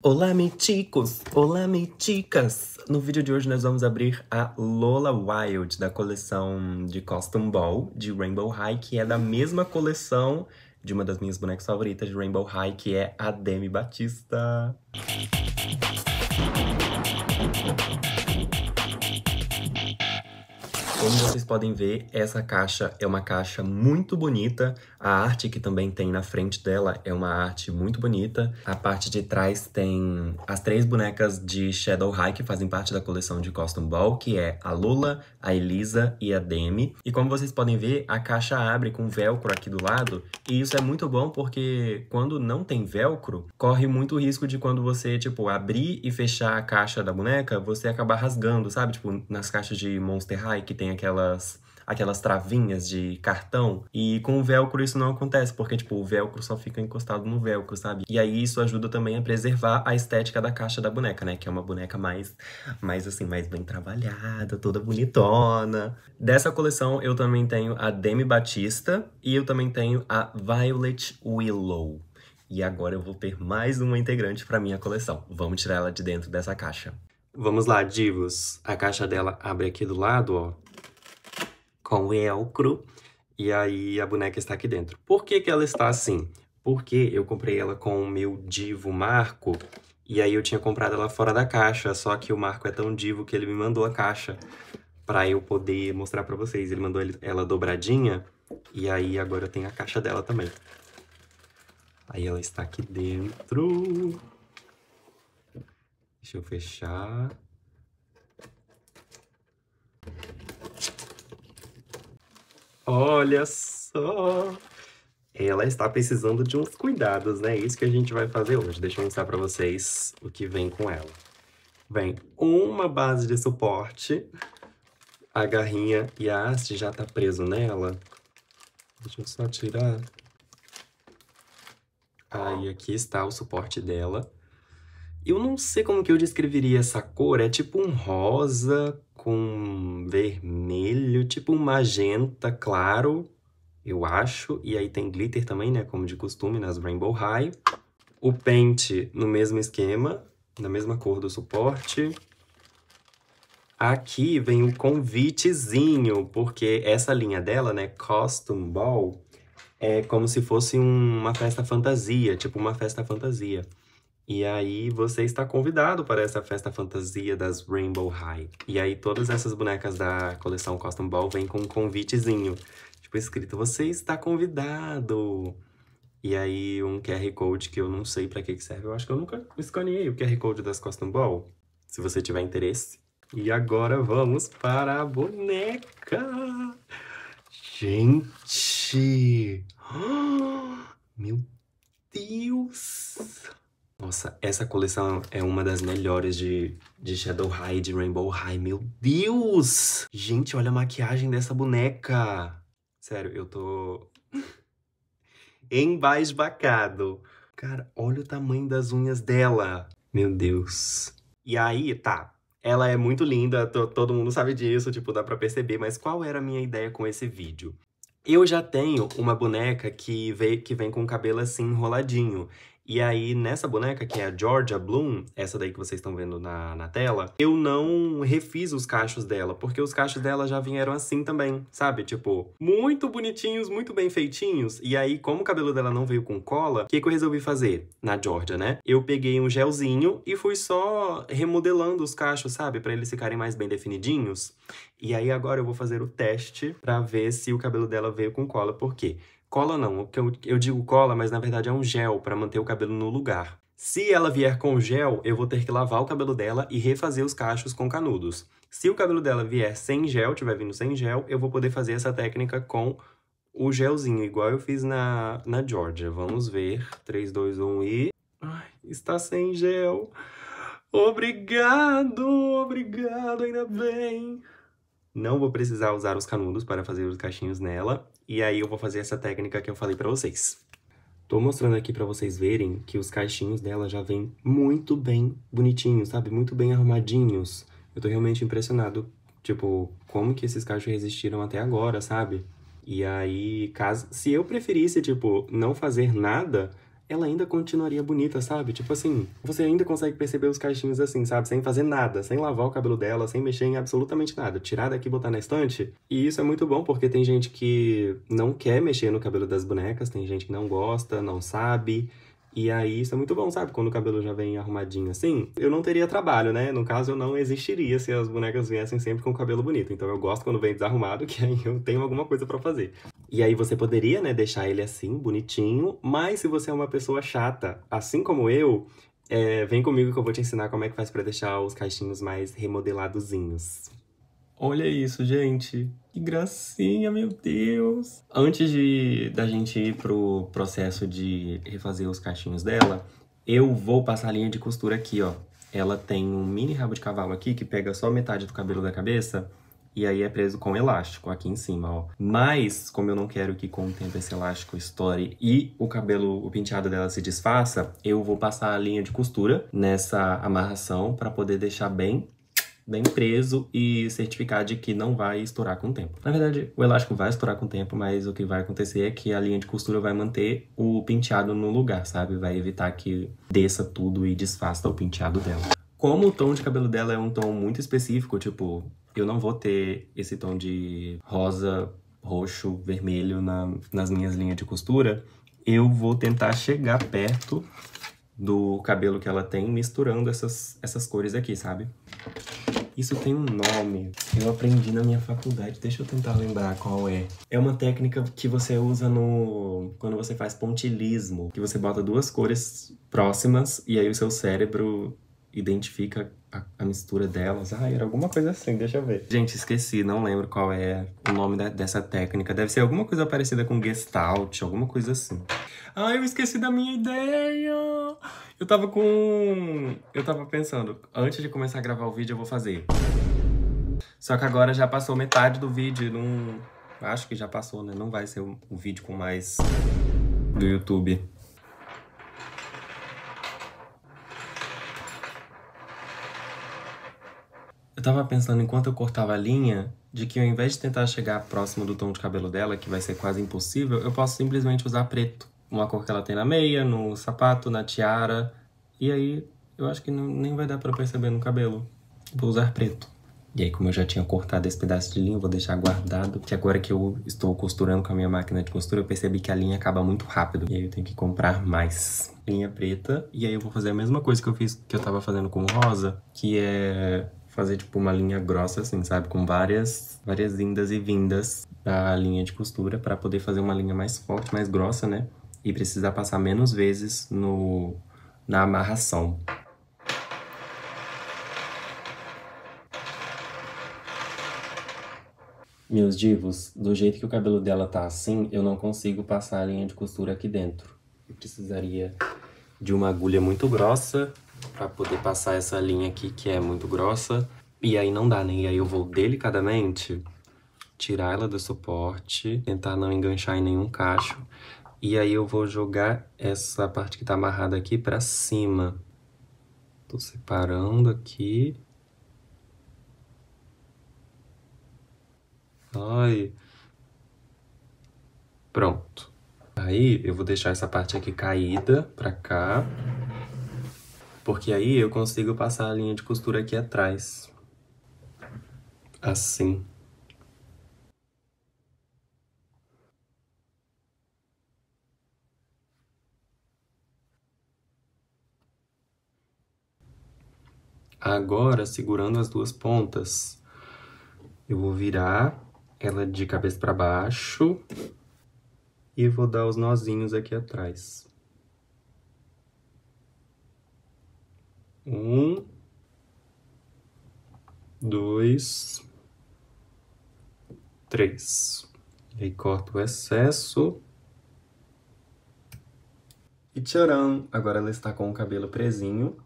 Olá, miticos! Olá, miticas! No vídeo de hoje nós vamos abrir a Lola Wild, da coleção de Costume Ball, de Rainbow High, que é da mesma coleção de uma das minhas bonecas favoritas de Rainbow High, que é a Demi Batista. Como vocês podem ver, essa caixa é uma caixa muito bonita. A arte que também tem na frente dela é uma arte muito bonita. A parte de trás tem as três bonecas de Shadow High que fazem parte da coleção de Costume Ball, que é a Lula, a Elisa e a Demi. E como vocês podem ver, a caixa abre com velcro aqui do lado. E isso é muito bom porque quando não tem velcro, corre muito risco de quando você, tipo, abrir e fechar a caixa da boneca, você acabar rasgando, sabe? Tipo, nas caixas de Monster High que tem aqui aquelas aquelas travinhas de cartão. E com o velcro isso não acontece, porque tipo, o velcro só fica encostado no velcro, sabe? E aí isso ajuda também a preservar a estética da caixa da boneca, né? Que é uma boneca mais, mais assim, mais bem trabalhada, toda bonitona. Dessa coleção eu também tenho a Demi Batista e eu também tenho a Violet Willow. E agora eu vou ter mais uma integrante para minha coleção. Vamos tirar ela de dentro dessa caixa. Vamos lá, divos. A caixa dela abre aqui do lado, ó com é o Elcro e aí a boneca está aqui dentro. Por que, que ela está assim? Porque eu comprei ela com o meu divo Marco, e aí eu tinha comprado ela fora da caixa, só que o Marco é tão divo que ele me mandou a caixa para eu poder mostrar para vocês. Ele mandou ela dobradinha, e aí agora eu tenho a caixa dela também. Aí ela está aqui dentro. Deixa eu fechar. Olha só! Ela está precisando de uns cuidados, né? É isso que a gente vai fazer hoje. Deixa eu mostrar para vocês o que vem com ela. Vem uma base de suporte, a garrinha e a haste já tá preso nela. Deixa eu só tirar. Aí aqui está o suporte dela. Eu não sei como que eu descreveria essa cor, é tipo um rosa com vermelho, tipo um magenta claro, eu acho. E aí tem glitter também, né, como de costume nas Rainbow High. O pente no mesmo esquema, na mesma cor do suporte. Aqui vem o convitezinho, porque essa linha dela, né, Costume Ball, é como se fosse uma festa fantasia, tipo uma festa fantasia. E aí você está convidado para essa festa fantasia das Rainbow High. E aí todas essas bonecas da coleção Custom Ball vêm com um convitezinho. Tipo, escrito, você está convidado. E aí um QR Code que eu não sei para que, serve. Eu acho que eu nunca escaneei o QR Code das Custom Ball. Se você tiver interesse. E agora vamos para a boneca. Gente! meu Deus! Nossa, essa coleção é uma das melhores de, de Shadow High, de Rainbow High. Meu Deus! Gente, olha a maquiagem dessa boneca! Sério, eu tô... Embasbacado. Cara, olha o tamanho das unhas dela. Meu Deus. E aí, tá. Ela é muito linda, todo mundo sabe disso, tipo, dá pra perceber. Mas qual era a minha ideia com esse vídeo? Eu já tenho uma boneca que, vem que vem com o cabelo assim enroladinho. E aí, nessa boneca, que é a Georgia Bloom, essa daí que vocês estão vendo na, na tela, eu não refiz os cachos dela, porque os cachos dela já vieram assim também, sabe? Tipo, muito bonitinhos, muito bem feitinhos. E aí, como o cabelo dela não veio com cola, o que, que eu resolvi fazer na Georgia, né? Eu peguei um gelzinho e fui só remodelando os cachos, sabe? para eles ficarem mais bem definidinhos. E aí, agora eu vou fazer o teste para ver se o cabelo dela veio com cola, porque Cola não, eu, eu digo cola, mas na verdade é um gel para manter o cabelo no lugar. Se ela vier com gel, eu vou ter que lavar o cabelo dela e refazer os cachos com canudos. Se o cabelo dela vier sem gel, tiver vindo sem gel, eu vou poder fazer essa técnica com o gelzinho, igual eu fiz na, na Georgia. Vamos ver. 3, 2, 1 e... Ai, está sem gel. Obrigado, obrigado, ainda bem. Não vou precisar usar os canudos para fazer os cachinhos nela. E aí eu vou fazer essa técnica que eu falei para vocês. Tô mostrando aqui para vocês verem que os caixinhos dela já vêm muito bem bonitinhos, sabe? Muito bem arrumadinhos. Eu tô realmente impressionado, tipo, como que esses cachos resistiram até agora, sabe? E aí, caso se eu preferisse, tipo, não fazer nada, ela ainda continuaria bonita, sabe? Tipo assim, você ainda consegue perceber os caixinhos assim, sabe? Sem fazer nada, sem lavar o cabelo dela, sem mexer em absolutamente nada. Tirar daqui e botar na estante. E isso é muito bom porque tem gente que não quer mexer no cabelo das bonecas, tem gente que não gosta, não sabe. E aí, isso é muito bom, sabe? Quando o cabelo já vem arrumadinho assim, eu não teria trabalho, né? No caso, eu não existiria se as bonecas viessem sempre com o cabelo bonito. Então, eu gosto quando vem desarrumado, que aí eu tenho alguma coisa para fazer. E aí você poderia, né, deixar ele assim, bonitinho, mas se você é uma pessoa chata, assim como eu, é, vem comigo que eu vou te ensinar como é que faz para deixar os caixinhos mais remodeladozinhos. Olha isso, gente. Que gracinha, meu Deus. Antes de da gente ir pro processo de refazer os caixinhos dela, eu vou passar a linha de costura aqui, ó. Ela tem um mini rabo de cavalo aqui que pega só metade do cabelo da cabeça e aí é preso com elástico aqui em cima, ó. Mas, como eu não quero que com o tempo esse elástico estoure e o cabelo, o penteado dela se desfaça, eu vou passar a linha de costura nessa amarração para poder deixar bem bem preso e certificar de que não vai estourar com o tempo. Na verdade, o elástico vai estourar com o tempo, mas o que vai acontecer é que a linha de costura vai manter o penteado no lugar, sabe? Vai evitar que desça tudo e desfaça o penteado dela. Como o tom de cabelo dela é um tom muito específico, tipo, eu não vou ter esse tom de rosa, roxo, vermelho na, nas minhas linhas de costura, eu vou tentar chegar perto do cabelo que ela tem, misturando essas, essas cores aqui, sabe? Isso tem um nome, eu aprendi na minha faculdade, deixa eu tentar lembrar qual é. É uma técnica que você usa no quando você faz pontilismo, que você bota duas cores próximas e aí o seu cérebro identifica a, a, mistura delas. Ah, era alguma coisa assim, deixa eu ver. Gente, esqueci, não lembro qual é o nome da, dessa técnica. Deve ser alguma coisa parecida com Gestalt, alguma coisa assim. Ah, eu esqueci da minha ideia! Eu tava com. Eu tava pensando, antes de começar a gravar o vídeo, eu vou fazer. Só que agora já passou metade do vídeo, não. Acho que já passou, né? Não vai ser o um, um vídeo com mais do YouTube. tava pensando enquanto eu cortava a linha de que ao invés de tentar chegar próximo do tom de cabelo dela, que vai ser quase impossível, eu posso simplesmente usar preto. Uma cor que ela tem na meia, no sapato, na tiara. E aí eu acho que não, nem vai dar para perceber no cabelo. Vou usar preto. E aí, como eu já tinha cortado esse pedaço de linha, eu vou deixar guardado, porque agora que eu estou costurando com a minha máquina de costura, eu percebi que a linha acaba muito rápido. E aí eu tenho que comprar mais linha preta. E aí eu vou fazer a mesma coisa que eu fiz, que eu tava fazendo com rosa, que é fazer tipo uma linha grossa, assim, sabe? Com várias, várias indas e vindas da linha de costura para poder fazer uma linha mais forte, mais grossa, né? E precisar passar menos vezes no, na amarração. Meus divos, do jeito que o cabelo dela tá assim, eu não consigo passar a linha de costura aqui dentro. Eu precisaria de uma agulha muito grossa para poder passar essa linha aqui que é muito grossa. E aí não dá, né? E aí eu vou delicadamente tirar ela do suporte, tentar não enganchar em nenhum cacho. E aí eu vou jogar essa parte que tá amarrada aqui pra cima. Tô separando aqui. Ai. Pronto. Aí eu vou deixar essa parte aqui caída pra cá porque aí eu consigo passar a linha de costura aqui atrás. Assim. Agora, segurando as duas pontas, eu vou virar ela de cabeça para baixo e vou dar os nozinhos aqui atrás. Um, dois, três. E aí corto o excesso. E tcharam! Agora ela está com o cabelo presinho,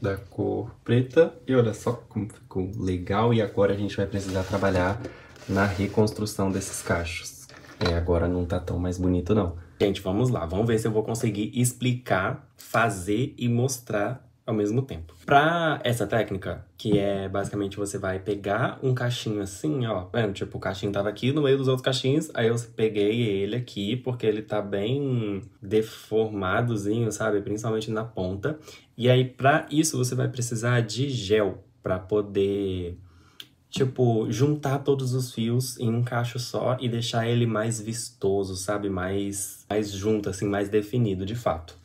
da cor preta. E olha só como ficou legal. E agora a gente vai precisar trabalhar na reconstrução desses cachos. É, agora não tá tão mais bonito, não. Gente, vamos lá. Vamos ver se eu vou conseguir explicar, fazer e mostrar ao mesmo tempo. Pra essa técnica, que é basicamente você vai pegar um cachinho assim, ó. É, tipo, o cachinho tava aqui no meio dos outros cachinhos, aí eu peguei ele aqui, porque ele tá bem deformadozinho, sabe? Principalmente na ponta. E aí, pra isso, você vai precisar de gel para poder tipo, juntar todos os fios em um cacho só e deixar ele mais vistoso, sabe? Mais, mais junto, assim, mais definido de fato.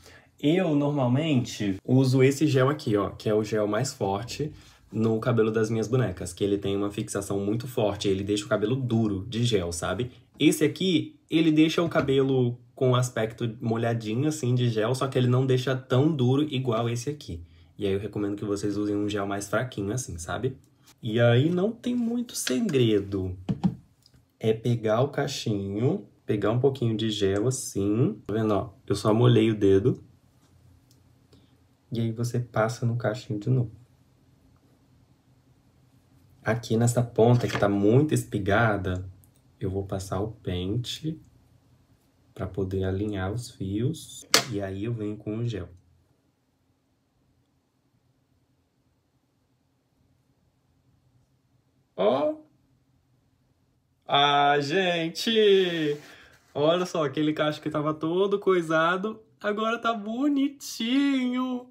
Eu normalmente uso esse gel aqui, ó, que é o gel mais forte no cabelo das minhas bonecas, que ele tem uma fixação muito forte, ele deixa o cabelo duro de gel, sabe? Esse aqui, ele deixa o cabelo com aspecto molhadinho, assim, de gel, só que ele não deixa tão duro igual esse aqui. E aí eu recomendo que vocês usem um gel mais fraquinho, assim, sabe? E aí não tem muito segredo. É pegar o cachinho, pegar um pouquinho de gel, assim. Tá vendo, ó? Eu só molhei o dedo e aí você passa no caixinho de novo. Aqui nessa ponta que tá muito espigada, eu vou passar o pente para poder alinhar os fios e aí eu venho com o gel. Ó! Oh. Ah, gente! Olha só, aquele cacho que tava todo coisado, Agora tá bonitinho.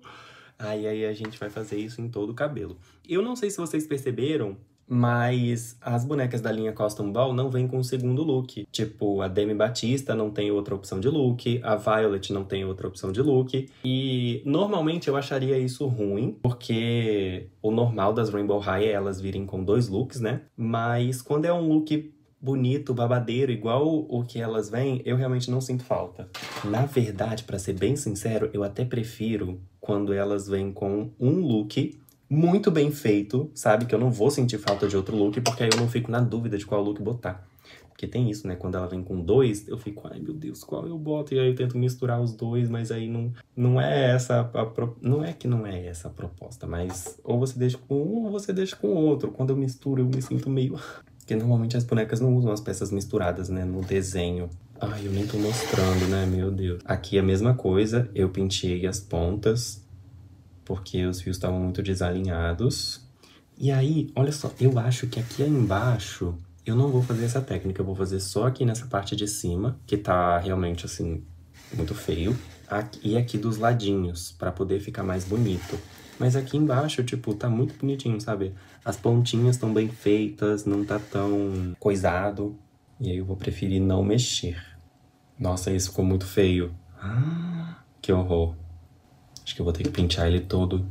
Aí, aí a gente vai fazer isso em todo o cabelo. Eu não sei se vocês perceberam, mas as bonecas da linha Custom Ball não vêm com o segundo look. Tipo, a Demi Batista não tem outra opção de look, a Violet não tem outra opção de look. E normalmente eu acharia isso ruim, porque o normal das Rainbow High é elas virem com dois looks, né? Mas quando é um look bonito, babadeiro, igual o que elas vêm, eu realmente não sinto falta. Na verdade, para ser bem sincero, eu até prefiro quando elas vêm com um look muito bem feito, sabe? Que eu não vou sentir falta de outro look, porque aí eu não fico na dúvida de qual look botar. Porque tem isso, né? Quando ela vem com dois, eu fico, ai meu Deus, qual eu boto? E aí eu tento misturar os dois, mas aí não, não é essa a, pro... Não é que não é essa a proposta, mas ou você deixa com um ou você deixa com outro. Quando eu misturo, eu me sinto meio. Porque normalmente as bonecas não usam as peças misturadas, né? No desenho. Ai, eu nem tô mostrando, né? Meu Deus. Aqui a mesma coisa, eu penteei as pontas, porque os fios estavam muito desalinhados. E aí, olha só, eu acho que aqui embaixo eu não vou fazer essa técnica, eu vou fazer só aqui nessa parte de cima, que tá realmente, assim, muito feio. Aqui, e aqui dos ladinhos, para poder ficar mais bonito. Mas aqui embaixo, tipo, tá muito bonitinho, sabe? As pontinhas estão bem feitas, não tá tão coisado. E aí eu vou preferir não mexer. Nossa, isso ficou muito feio. Ah. Que horror. Acho que eu vou ter que pintar ele todo.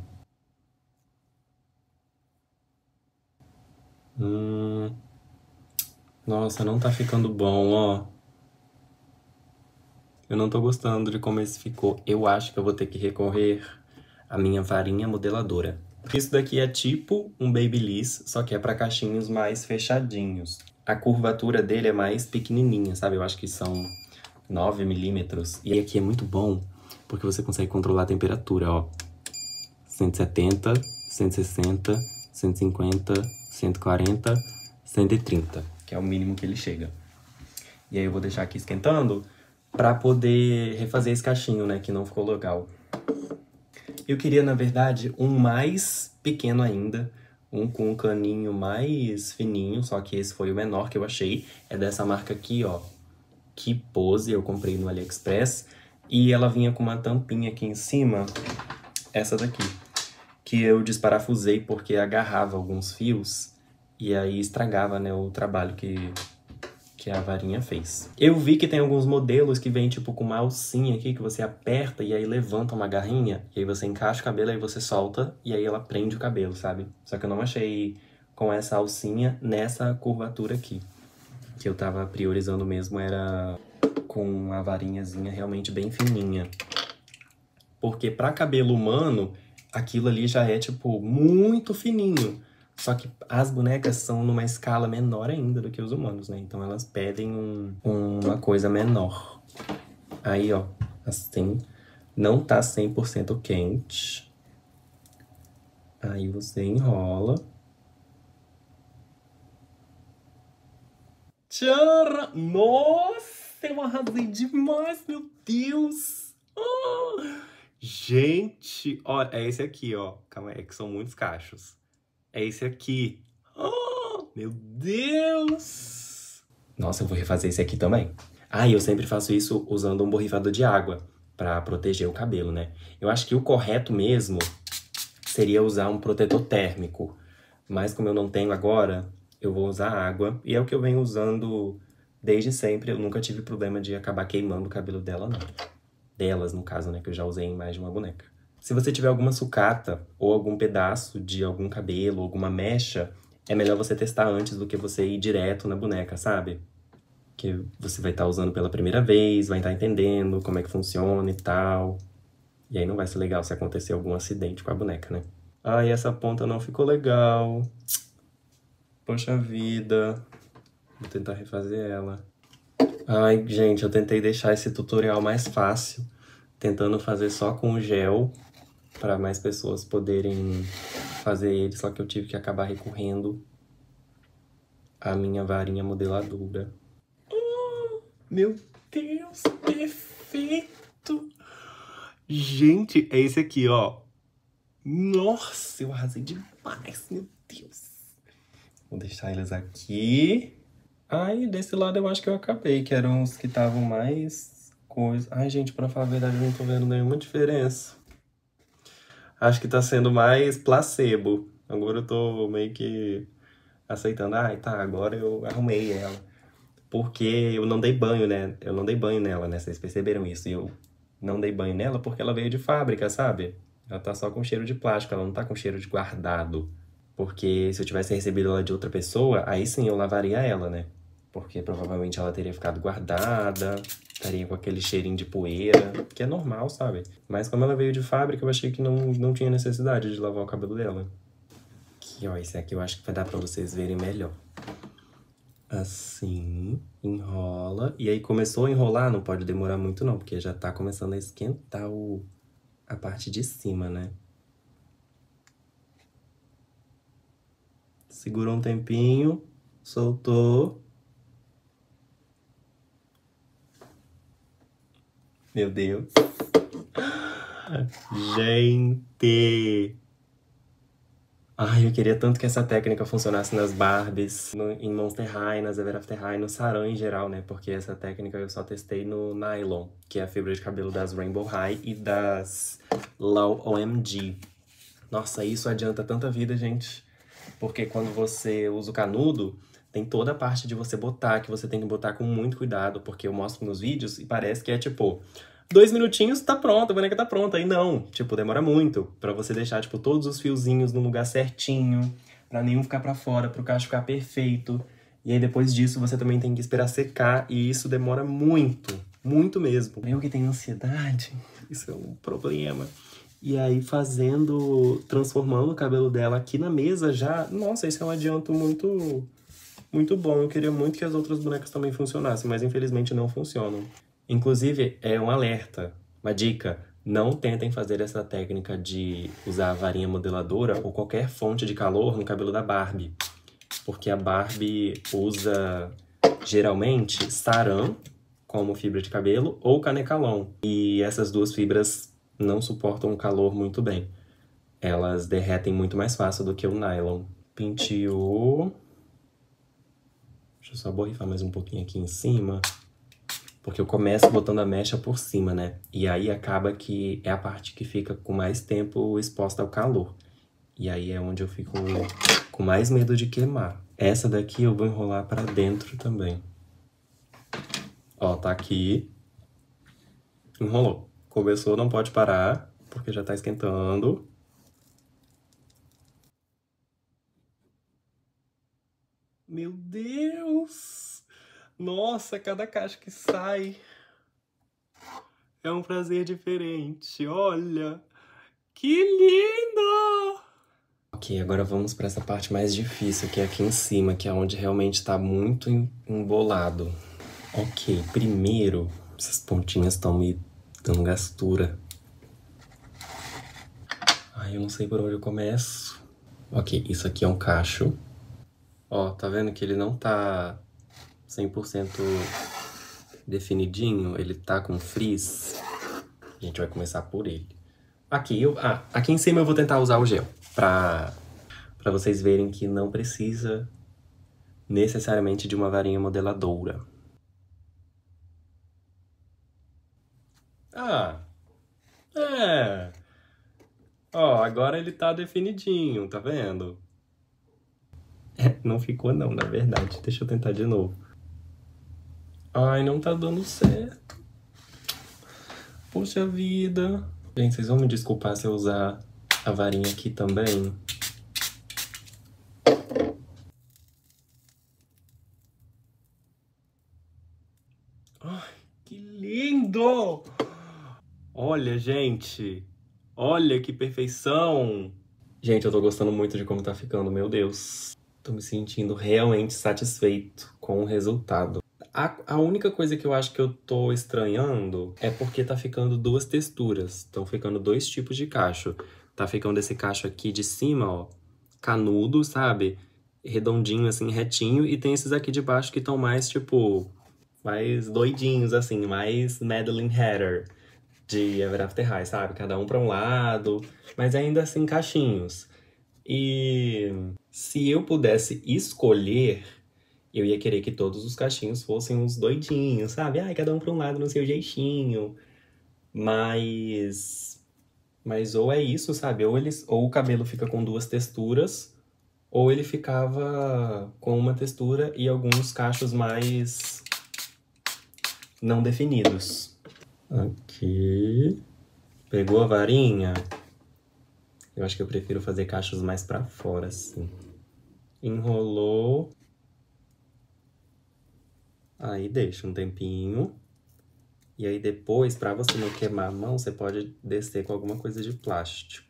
Hum... Nossa, não tá ficando bom, ó. Eu não tô gostando de como esse ficou. Eu acho que eu vou ter que recorrer a minha varinha modeladora. Isso daqui é tipo um Babyliss, só que é para cachinhos mais fechadinhos. A curvatura dele é mais pequenininha, sabe? Eu acho que são 9 milímetros. E aqui é muito bom, porque você consegue controlar a temperatura, ó. 170, 160, 150, 140, 130, que é o mínimo que ele chega. E aí eu vou deixar aqui esquentando para poder refazer esse cachinho, né, que não ficou legal. Eu queria, na verdade, um mais pequeno ainda, um com um caninho mais fininho, só que esse foi o menor que eu achei. É dessa marca aqui, ó, Que Pose, eu comprei no AliExpress. E ela vinha com uma tampinha aqui em cima, essa daqui, que eu desparafusei porque agarrava alguns fios e aí estragava, né, o trabalho que que a varinha fez. Eu vi que tem alguns modelos que vem tipo com uma alcinha aqui que você aperta e aí levanta uma garrinha, e aí você encaixa o cabelo, aí você solta e aí ela prende o cabelo, sabe? Só que eu não achei com essa alcinha nessa curvatura aqui. Que eu tava priorizando mesmo era com uma varinhazinha realmente bem fininha. Porque para cabelo humano, aquilo ali já é tipo muito fininho. Só que as bonecas são numa escala menor ainda do que os humanos, né? Então elas pedem um, uma coisa menor. Aí, ó, assim, não tá 100% quente. Aí você enrola. Tcharam! Nossa, eu arrasei demais, meu Deus! Ah! Gente, ó, é esse aqui, ó. Calma aí, é que são muitos cachos. É esse aqui. Oh, meu Deus! Nossa, eu vou refazer esse aqui também. Ah, e eu sempre faço isso usando um borrifador de água para proteger o cabelo, né? Eu acho que o correto mesmo seria usar um protetor térmico. Mas como eu não tenho agora, eu vou usar água. E é o que eu venho usando desde sempre. Eu nunca tive problema de acabar queimando o cabelo dela, não. Delas, no caso, né? Que eu já usei em mais de uma boneca. Se você tiver alguma sucata ou algum pedaço de algum cabelo, alguma mecha, é melhor você testar antes do que você ir direto na boneca, sabe? Que você vai estar tá usando pela primeira vez, vai estar tá entendendo como é que funciona e tal. E aí não vai ser legal se acontecer algum acidente com a boneca, né? Ai, essa ponta não ficou legal. Poxa vida. Vou tentar refazer ela. Ai, gente, eu tentei deixar esse tutorial mais fácil, tentando fazer só com o gel para mais pessoas poderem fazer ele, só que eu tive que acabar recorrendo à minha varinha modeladora. Oh, meu Deus, perfeito! Gente, é esse aqui, ó. Nossa, eu arrasei demais, meu Deus. Vou deixar eles aqui. ai desse lado eu acho que eu acabei, que eram os que estavam mais coisa. Ai, gente, pra falar a verdade, eu não tô vendo nenhuma diferença acho que tá sendo mais placebo. Agora eu tô meio que aceitando, ai, ah, tá, agora eu arrumei ela. Porque eu não dei banho, né? Eu não dei banho nela, né? Vocês perceberam isso. E eu não dei banho nela porque ela veio de fábrica, sabe? Ela tá só com cheiro de plástico, ela não tá com cheiro de guardado. Porque se eu tivesse recebido ela de outra pessoa, aí sim eu lavaria ela, né? porque provavelmente ela teria ficado guardada, estaria com aquele cheirinho de poeira, que é normal, sabe? Mas como ela veio de fábrica, eu achei que não, não tinha necessidade de lavar o cabelo dela. Que, ó, esse aqui eu acho que vai dar pra vocês verem melhor. Assim, enrola. E aí começou a enrolar, não pode demorar muito não, porque já tá começando a esquentar o, a parte de cima, né? Segurou um tempinho, soltou Meu Deus. Gente! Ai, eu queria tanto que essa técnica funcionasse nas Barbies, no, em Monster High, nas Ever After High, no Saran em geral, né? Porque essa técnica eu só testei no Nylon, que é a fibra de cabelo das Rainbow High e das Low OMG. Nossa, isso adianta tanta vida, gente. Porque quando você usa o canudo, tem toda a parte de você botar, que você tem que botar com muito cuidado, porque eu mostro nos vídeos e parece que é tipo, dois minutinhos, tá pronto, a boneca tá pronta. E não, tipo, demora muito para você deixar, tipo, todos os fiozinhos no lugar certinho, para nenhum ficar para fora, pro cacho ficar perfeito. E aí depois disso você também tem que esperar secar e isso demora muito, muito mesmo. Eu que tenho ansiedade, isso é um problema. E aí fazendo, transformando o cabelo dela aqui na mesa já, nossa, isso é um adianto muito muito bom. Eu queria muito que as outras bonecas também funcionassem, mas infelizmente não funcionam. Inclusive, é um alerta, uma dica. Não tentem fazer essa técnica de usar a varinha modeladora ou qualquer fonte de calor no cabelo da Barbie. Porque a Barbie usa, geralmente, saran como fibra de cabelo ou canecalon. E essas duas fibras não suportam o calor muito bem. Elas derretem muito mais fácil do que o nylon. Penteou. Deixa eu só borrifar mais um pouquinho aqui em cima. Porque eu começo botando a mecha por cima, né? E aí acaba que é a parte que fica com mais tempo exposta ao calor. E aí é onde eu fico com mais medo de queimar. Essa daqui eu vou enrolar pra dentro também. Ó, tá aqui. Enrolou. Começou, não pode parar, porque já tá esquentando. Meu Deus! Nossa, cada caixa que sai é um prazer diferente. Olha, que lindo! Ok, agora vamos para essa parte mais difícil, que é aqui em cima, que é onde realmente está muito embolado. Ok, primeiro, essas pontinhas estão me dando gastura. Ai, eu não sei por onde eu começo. Ok, isso aqui é um cacho. Ó, tá vendo que ele não tá 100% definidinho, ele tá com frizz. A gente vai começar por ele. Aqui, eu, ah, aqui em cima eu vou tentar usar o gel, pra, pra vocês verem que não precisa necessariamente de uma varinha modeladora. Ah, é. Ó, agora ele tá definidinho, tá vendo? É, não ficou não, na verdade. Deixa eu tentar de novo. Ai, não tá dando certo. Poxa vida. Gente, vocês vão me desculpar se eu usar a varinha aqui também? Ai, que lindo! Olha, gente. Olha que perfeição. Gente, eu tô gostando muito de como tá ficando, meu Deus. Tô me sentindo realmente satisfeito com o resultado. A, a, única coisa que eu acho que eu tô estranhando é porque tá ficando duas texturas. Estão ficando dois tipos de cacho. Tá ficando esse cacho aqui de cima, ó, canudo, sabe? Redondinho, assim, retinho. E tem esses aqui de baixo que estão mais, tipo, mais doidinhos, assim, mais Madeline Hatter de Ever After High, sabe? Cada um para um lado, mas ainda assim cachinhos E se eu pudesse escolher, eu ia querer que todos os cachinhos fossem uns doidinhos, sabe? Ai, cada um para um lado no seu jeitinho. Mas mas ou é isso, sabe? Ou eles ou o cabelo fica com duas texturas, ou ele ficava com uma textura e alguns cachos mais não definidos. Aqui. Pegou a varinha? Eu acho que eu prefiro fazer cachos mais para fora, assim enrolou. Aí deixa um tempinho. E aí depois, para você não queimar a mão, você pode descer com alguma coisa de plástico.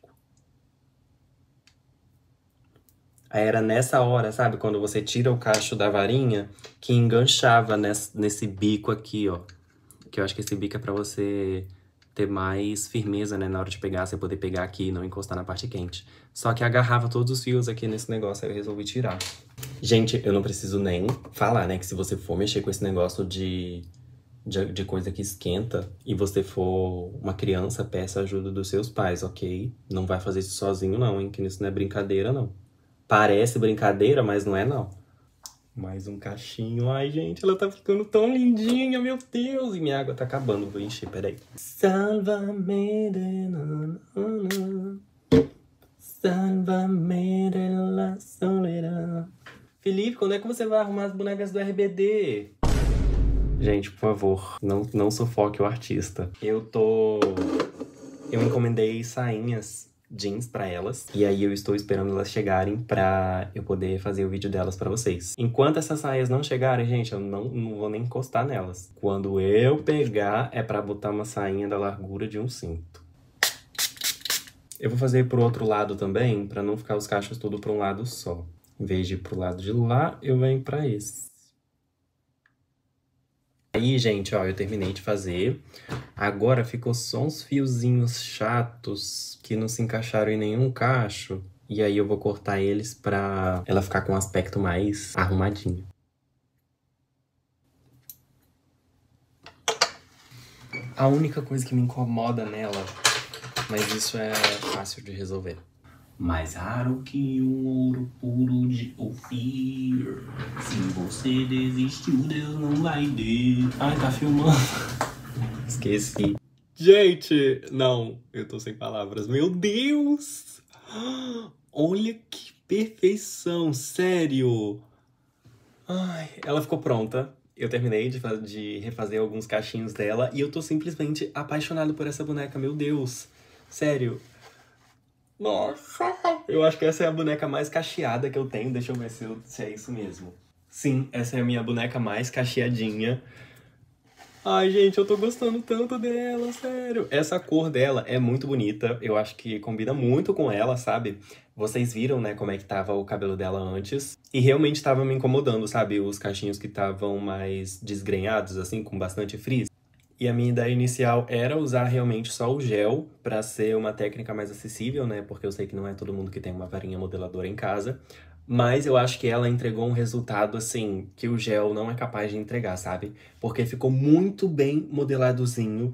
Aí era nessa hora, sabe? Quando você tira o cacho da varinha, que enganchava nesse, nesse bico aqui, ó. Que eu acho que esse bico é pra você ter mais firmeza, né, na hora de pegar, você poder pegar aqui e não encostar na parte quente. Só que agarrava todos os fios aqui nesse negócio, aí eu resolvi tirar. Gente, eu não preciso nem falar, né, que se você for mexer com esse negócio de, de, de coisa que esquenta e você for uma criança, peça ajuda dos seus pais, ok? Não vai fazer isso sozinho não, hein, que isso não é brincadeira não. Parece brincadeira, mas não é não. Mais um cachinho. Ai, gente, ela tá ficando tão lindinha, meu Deus. E minha água tá acabando, vou encher, peraí. Salva-me de nanana. Salva-me de la Felipe, quando é que você vai arrumar as bonecas do RBD? Gente, por favor, não, não sufoque o artista. Eu tô... Eu encomendei sainhas jeans para elas. E aí eu estou esperando elas chegarem para eu poder fazer o vídeo delas para vocês. Enquanto essas saias não chegarem, gente, eu não, não vou nem encostar nelas. Quando eu pegar, é para botar uma sainha da largura de um cinto. Eu vou fazer pro outro lado também, para não ficar os cachos tudo para um lado só. Em vez de ir pro lado de lá, eu venho para esse. Aí, gente, ó, eu terminei de fazer. Agora ficou só uns fiozinhos chatos que não se encaixaram em nenhum cacho. E aí eu vou cortar eles pra ela ficar com um aspecto mais arrumadinho. A única coisa que me incomoda nela, mas isso é fácil de resolver mais raro que um ouro puro de Ophir. Se você desistiu, Deus não vai ter. Ai, tá filmando. Esqueci. Gente, não, eu tô sem palavras. Meu Deus! Olha que perfeição, sério. Ai, ela ficou pronta. Eu terminei de, de refazer alguns cachinhos dela e eu tô simplesmente apaixonado por essa boneca, meu Deus. Sério, nossa! Eu acho que essa é a boneca mais cacheada que eu tenho. Deixa eu ver se, eu, se é isso mesmo. Sim, essa é a minha boneca mais cacheadinha. Ai, gente, eu tô gostando tanto dela, sério. Essa cor dela é muito bonita. Eu acho que combina muito com ela, sabe? Vocês viram, né, como é que tava o cabelo dela antes. E realmente tava me incomodando, sabe? Os cachinhos que estavam mais desgrenhados, assim, com bastante frizz. E a minha ideia inicial era usar realmente só o gel para ser uma técnica mais acessível, né? Porque eu sei que não é todo mundo que tem uma varinha modeladora em casa. Mas eu acho que ela entregou um resultado assim que o gel não é capaz de entregar, sabe? Porque ficou muito bem modeladozinho.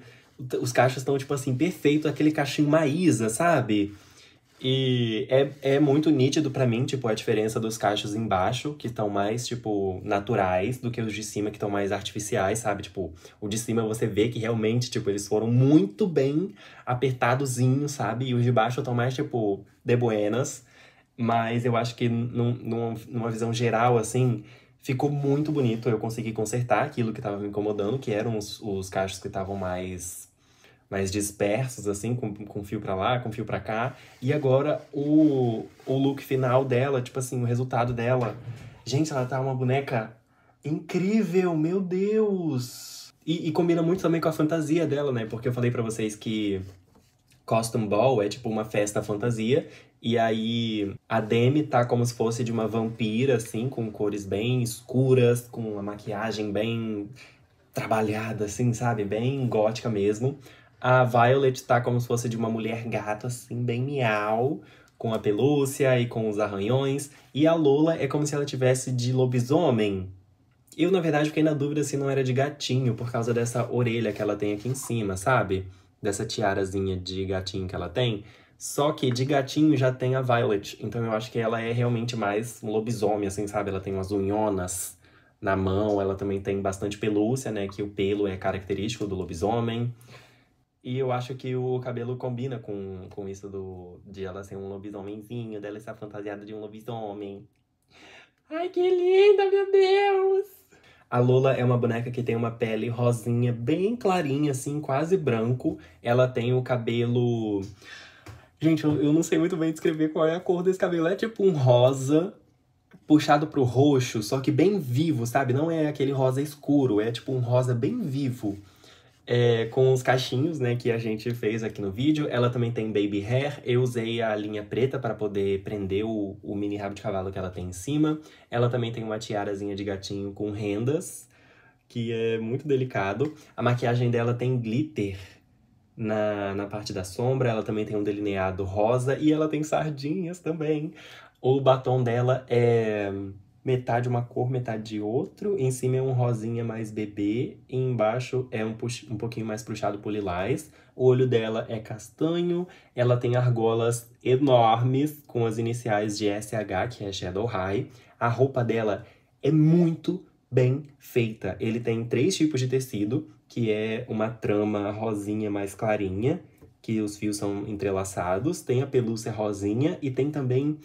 Os cachos estão, tipo assim, perfeito, aquele cachinho maísa, sabe? E é, é muito nítido para mim, tipo, a diferença dos cachos embaixo, que estão mais, tipo, naturais, do que os de cima, que estão mais artificiais, sabe? Tipo, o de cima você vê que realmente, tipo, eles foram muito bem apertadozinhos, sabe? E os de baixo estão mais, tipo, de buenas. Mas eu acho que num, num, numa visão geral, assim, ficou muito bonito. Eu consegui consertar aquilo que estava me incomodando, que eram os, os cachos que estavam mais mais dispersos, assim, com, com fio para lá, com fio para cá. E agora o, o look final dela, tipo assim, o resultado dela. Gente, ela tá uma boneca incrível, meu Deus! E, e combina muito também com a fantasia dela, né? Porque eu falei para vocês que Costume Ball é tipo uma festa fantasia. E aí a Demi tá como se fosse de uma vampira, assim, com cores bem escuras, com uma maquiagem bem trabalhada, assim, sabe? Bem gótica mesmo. A Violet tá como se fosse de uma mulher gata, assim, bem miau, com a pelúcia e com os arranhões. E a Lola é como se ela tivesse de lobisomem. Eu, na verdade, fiquei na dúvida se não era de gatinho, por causa dessa orelha que ela tem aqui em cima, sabe? Dessa tiarazinha de gatinho que ela tem. Só que de gatinho já tem a Violet, então eu acho que ela é realmente mais um lobisomem, assim, sabe? Ela tem umas unhonas na mão, ela também tem bastante pelúcia, né? Que o pelo é característico do lobisomem. E eu acho que o cabelo combina com, com isso do, de ela ser um lobisomemzinho, dela estar fantasiada de um lobisomem. Ai, que linda, meu Deus! A Lola é uma boneca que tem uma pele rosinha, bem clarinha, assim, quase branco. Ela tem o cabelo. Gente, eu, eu não sei muito bem descrever qual é a cor desse cabelo. É tipo um rosa puxado pro roxo, só que bem vivo, sabe? Não é aquele rosa escuro, é tipo um rosa bem vivo é, com os cachinhos, né, que a gente fez aqui no vídeo. Ela também tem baby hair. Eu usei a linha preta para poder prender o, o, mini rabo de cavalo que ela tem em cima. Ela também tem uma tiarazinha de gatinho com rendas, que é muito delicado. A maquiagem dela tem glitter na, na parte da sombra. Ela também tem um delineado rosa e ela tem sardinhas também. O batom dela é metade uma cor, metade de outro. Em cima é um rosinha mais bebê, e embaixo é um, pux... um pouquinho mais puxado por lilás. O olho dela é castanho, ela tem argolas enormes com as iniciais de SH, que é Shadow High. A roupa dela é muito bem feita. Ele tem três tipos de tecido, que é uma trama rosinha mais clarinha, que os fios são entrelaçados, tem a pelúcia rosinha e tem também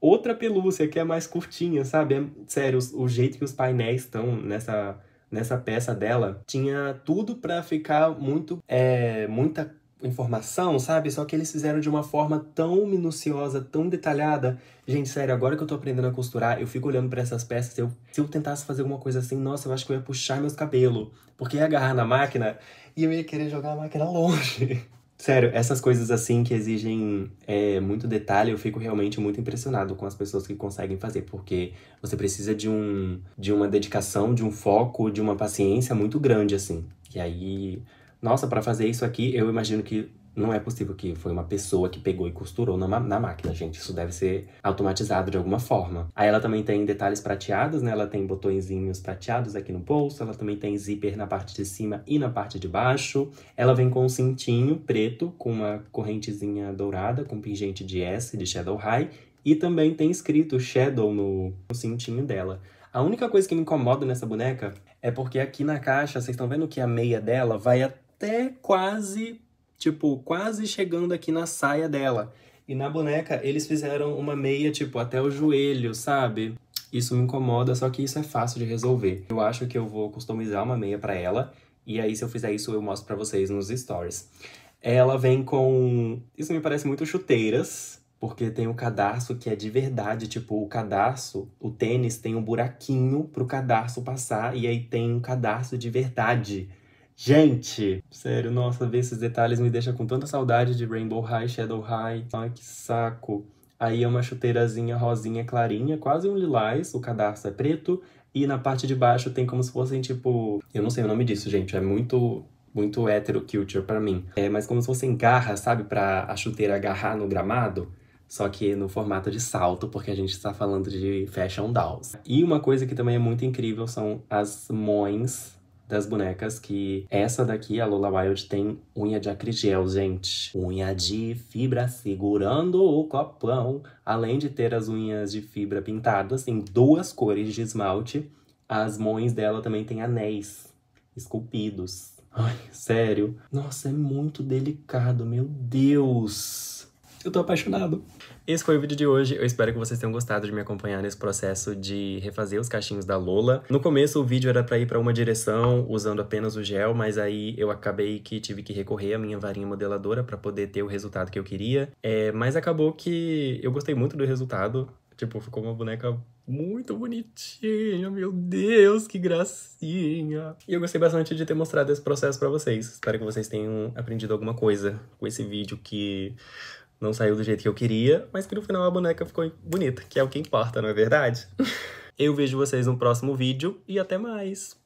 outra pelúcia que é mais curtinha, sabe? É, sério, o, o jeito que os painéis estão nessa, nessa peça dela tinha tudo para ficar muito. É, muita informação, sabe? Só que eles fizeram de uma forma tão minuciosa, tão detalhada. Gente, sério, agora que eu tô aprendendo a costurar, eu fico olhando para essas peças. Eu, se eu tentasse fazer alguma coisa assim, nossa, eu acho que eu ia puxar meus cabelos. Porque ia agarrar na máquina e eu ia querer jogar a máquina longe. Sério, essas coisas assim que exigem é, muito detalhe, eu fico realmente muito impressionado com as pessoas que conseguem fazer, porque você precisa de, um, de uma dedicação, de um foco, de uma paciência muito grande, assim. E aí nossa, para fazer isso aqui, eu imagino que não é possível que foi uma pessoa que pegou e costurou na, na máquina, gente. Isso deve ser automatizado de alguma forma. Aí ela também tem detalhes prateados, né? Ela tem botõezinhos prateados aqui no bolso. Ela também tem zíper na parte de cima e na parte de baixo. Ela vem com um cintinho preto, com uma correntezinha dourada, com pingente de S, de Shadow High. E também tem escrito Shadow no, no cintinho dela. A única coisa que me incomoda nessa boneca é porque aqui na caixa, vocês estão vendo que a meia dela vai até até quase, tipo, quase chegando aqui na saia dela. E na boneca eles fizeram uma meia, tipo, até o joelho, sabe? Isso me incomoda, só que isso é fácil de resolver. Eu acho que eu vou customizar uma meia para ela. E aí, se eu fizer isso, eu mostro para vocês nos stories. Ela vem com. Isso me parece muito chuteiras, porque tem o cadarço que é de verdade, tipo, o cadarço, o tênis tem um buraquinho pro cadarço passar, e aí tem um cadarço de verdade. Gente, sério, nossa, ver esses detalhes me deixa com tanta saudade de Rainbow High, Shadow High. Ai, que saco. Aí é uma chuteirazinha rosinha clarinha, quase um lilás, o cadarço é preto. E na parte de baixo tem como se fossem, tipo... Eu não sei o nome disso, gente, é muito muito hétero culture para mim. É, mas como se fossem garras, sabe? Pra a chuteira agarrar no gramado. Só que no formato de salto, porque a gente está falando de fashion dolls. E uma coisa que também é muito incrível são as mões das bonecas que essa daqui, a Lola Wild, tem unha de acrigel, gente. Unha de fibra segurando o copão. Além de ter as unhas de fibra pintadas em duas cores de esmalte, as mães dela também têm anéis esculpidos. Ai, sério. Nossa, é muito delicado, meu Deus. Eu tô apaixonado. Esse foi o vídeo de hoje. Eu espero que vocês tenham gostado de me acompanhar nesse processo de refazer os cachinhos da Lola. No começo, o vídeo era para ir para uma direção, usando apenas o gel, mas aí eu acabei que tive que recorrer à minha varinha modeladora para poder ter o resultado que eu queria. É, mas acabou que eu gostei muito do resultado. Tipo, ficou uma boneca muito bonitinha, meu Deus, que gracinha. E eu gostei bastante de ter mostrado esse processo para vocês. Espero que vocês tenham aprendido alguma coisa com esse vídeo que não saiu do jeito que eu queria, mas que no final a boneca ficou bonita, que é o que importa, não é verdade? eu vejo vocês no próximo vídeo e até mais!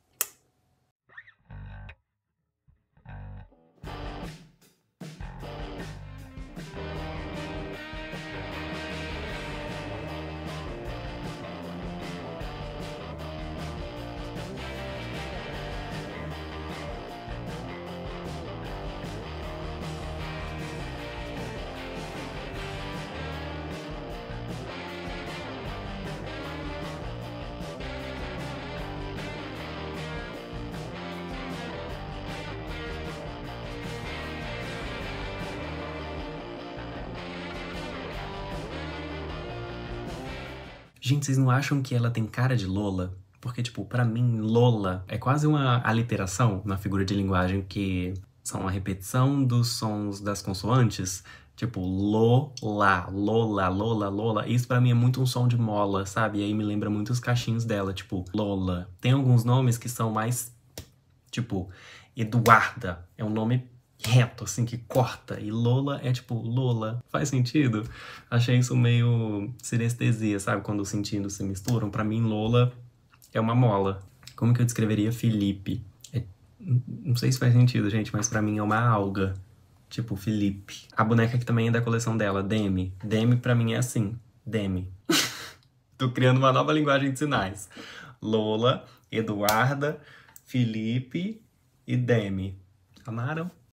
Gente, vocês não acham que ela tem cara de Lola? Porque, tipo, para mim, Lola é quase uma aliteração na figura de linguagem que são a repetição dos sons das consoantes. Tipo, Lola, Lola, Lola, Lola. Isso para mim é muito um som de mola, sabe? E aí me lembra muito os cachinhos dela, tipo, Lola. Tem alguns nomes que são mais, tipo, Eduarda. É um nome reto, assim, que corta. E Lola é tipo Lola. Faz sentido? Achei isso meio sinestesia, sabe? Quando os sentidos se misturam. para mim, Lola é uma mola. Como que eu descreveria Felipe? É... Não sei se faz sentido, gente, mas para mim é uma alga. Tipo, Felipe. A boneca que também é da coleção dela, Demi. Demi para mim é assim, Demi. Tô criando uma nova linguagem de sinais. Lola, Eduarda, Felipe e Demi. Amaram?